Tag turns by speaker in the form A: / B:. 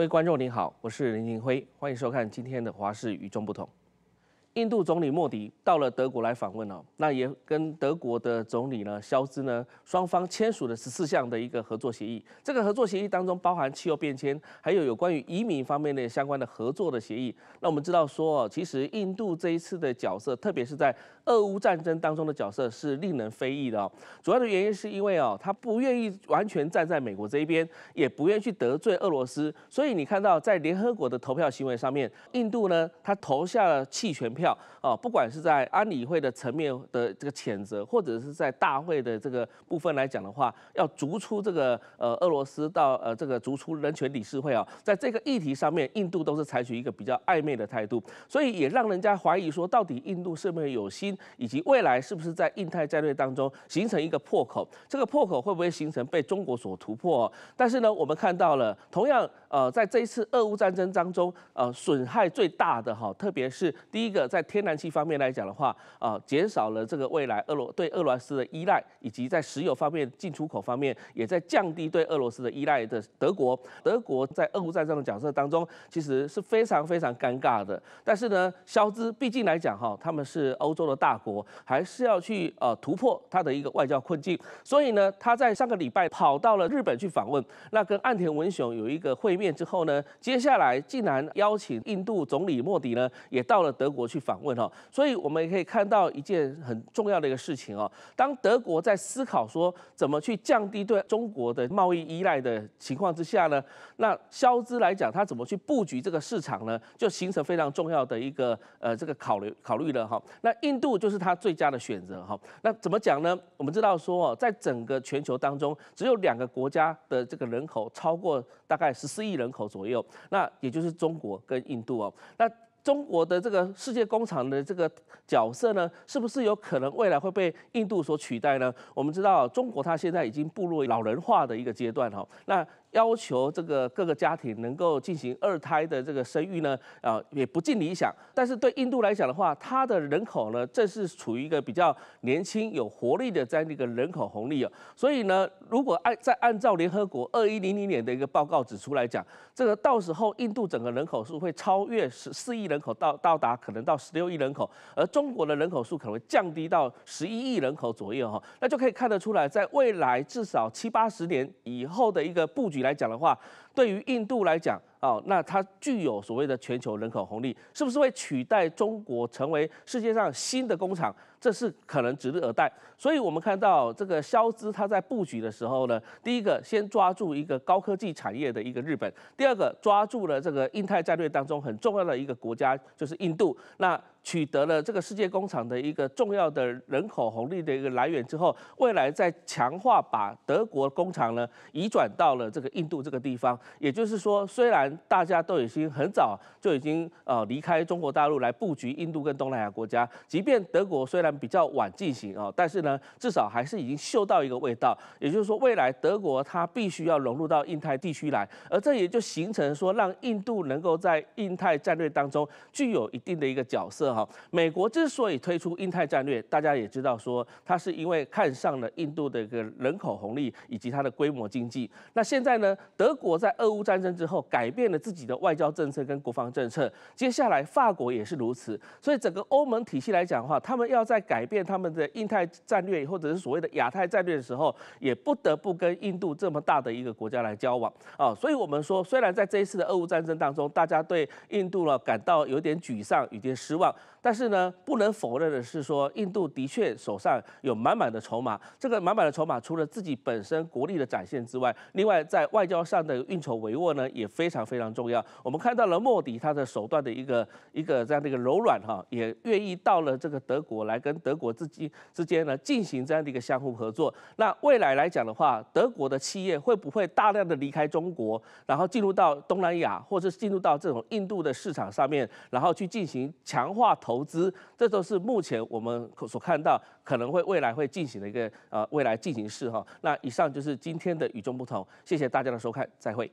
A: 各位观众您好，我是林庭辉，欢迎收看今天的《华视与众不同》。印度总理莫迪到了德国来访问哦，那也跟德国的总理呢肖兹呢，双方签署了十四项的一个合作协议。这个合作协议当中包含气候变迁，还有有关于移民方面的相关的合作的协议。那我们知道说，其实印度这一次的角色，特别是在俄乌战争当中的角色是令人非议的哦。主要的原因是因为哦，他不愿意完全站在美国这一边，也不愿意去得罪俄罗斯。所以你看到在联合国的投票行为上面，印度呢他投下了弃权票。票啊，不管是在安理会的层面的这个谴责，或者是在大会的这个部分来讲的话，要逐出这个呃俄罗斯到呃这个逐出人权理事会啊，在这个议题上面，印度都是采取一个比较暧昧的态度，所以也让人家怀疑说，到底印度是不是有心，以及未来是不是在印太战略当中形成一个破口，这个破口会不会形成被中国所突破？但是呢，我们看到了，同样呃在这一次俄乌战争当中，呃损害最大的哈，特别是第一个。在天然气方面来讲的话，啊，减少了这个未来俄罗对俄罗斯的依赖，以及在石油方面进出口方面，也在降低对俄罗斯的依赖的德国。德国在俄乌战争的角色当中，其实是非常非常尴尬的。但是呢，肖兹毕竟来讲哈，他们是欧洲的大国，还是要去呃突破他的一个外交困境。所以呢，他在上个礼拜跑到了日本去访问，那跟岸田文雄有一个会面之后呢，接下来竟然邀请印度总理莫迪呢，也到了德国去。访问哈，所以我们也可以看到一件很重要的一个事情哦。当德国在思考说怎么去降低对中国的贸易依赖的情况之下呢，那消资来讲，它怎么去布局这个市场呢，就形成非常重要的一个呃这个考虑考虑了哈。那印度就是它最佳的选择哈。那怎么讲呢？我们知道说，在整个全球当中，只有两个国家的这个人口超过大概十四亿人口左右，那也就是中国跟印度哦。那中国的这个世界工厂的这个角色呢，是不是有可能未来会被印度所取代呢？我们知道，中国它现在已经步入老人化的一个阶段哦，那要求这个各个家庭能够进行二胎的这个生育呢，啊也不尽理想。但是对印度来讲的话，它的人口呢，正是处于一个比较年轻、有活力的这样的一个人口红利啊。所以呢，如果按再按照联合国二一零零年的一个报告指出来讲，这个到时候印度整个人口数会超越十四亿。人口到到达可能到十六亿人口，而中国的人口数可能会降低到十一亿人口左右哈，那就可以看得出来，在未来至少七八十年以后的一个布局来讲的话，对于印度来讲啊，那它具有所谓的全球人口红利，是不是会取代中国成为世界上新的工厂？这是可能指日而待，所以我们看到这个肖斯他在布局的时候呢，第一个先抓住一个高科技产业的一个日本，第二个抓住了这个印太战略当中很重要的一个国家就是印度，那取得了这个世界工厂的一个重要的人口红利的一个来源之后，未来在强化把德国工厂呢移转到了这个印度这个地方，也就是说虽然大家都已经很早就已经呃离开中国大陆来布局印度跟东南亚国家，即便德国虽然。比较晚进行哦，但是呢，至少还是已经嗅到一个味道。也就是说，未来德国它必须要融入到印太地区来，而这也就形成说，让印度能够在印太战略当中具有一定的一个角色哈。美国之所以推出印太战略，大家也知道说，它是因为看上了印度的一个人口红利以及它的规模经济。那现在呢，德国在俄乌战争之后改变了自己的外交政策跟国防政策，接下来法国也是如此，所以整个欧盟体系来讲的话，他们要在改变他们的印太战略，或者是所谓的亚太战略的时候，也不得不跟印度这么大的一个国家来交往啊。所以，我们说，虽然在这一次的俄乌战争当中，大家对印度呢感到有点沮丧、有点失望，但是呢，不能否认的是，说印度的确手上有满满的筹码。这个满满的筹码，除了自己本身国力的展现之外，另外在外交上的运筹帷幄呢，也非常非常重要。我们看到了莫迪他的手段的一个一个这样的一个柔软哈，也愿意到了这个德国来跟。跟德国之间之间呢进行这样的一个相互合作，那未来来讲的话，德国的企业会不会大量的离开中国，然后进入到东南亚或者是进入到这种印度的市场上面，然后去进行强化投资，这都是目前我们所看到可能会未来会进行的一个呃未来进行式哈。那以上就是今天的与众不同，谢谢大家的收看，再会。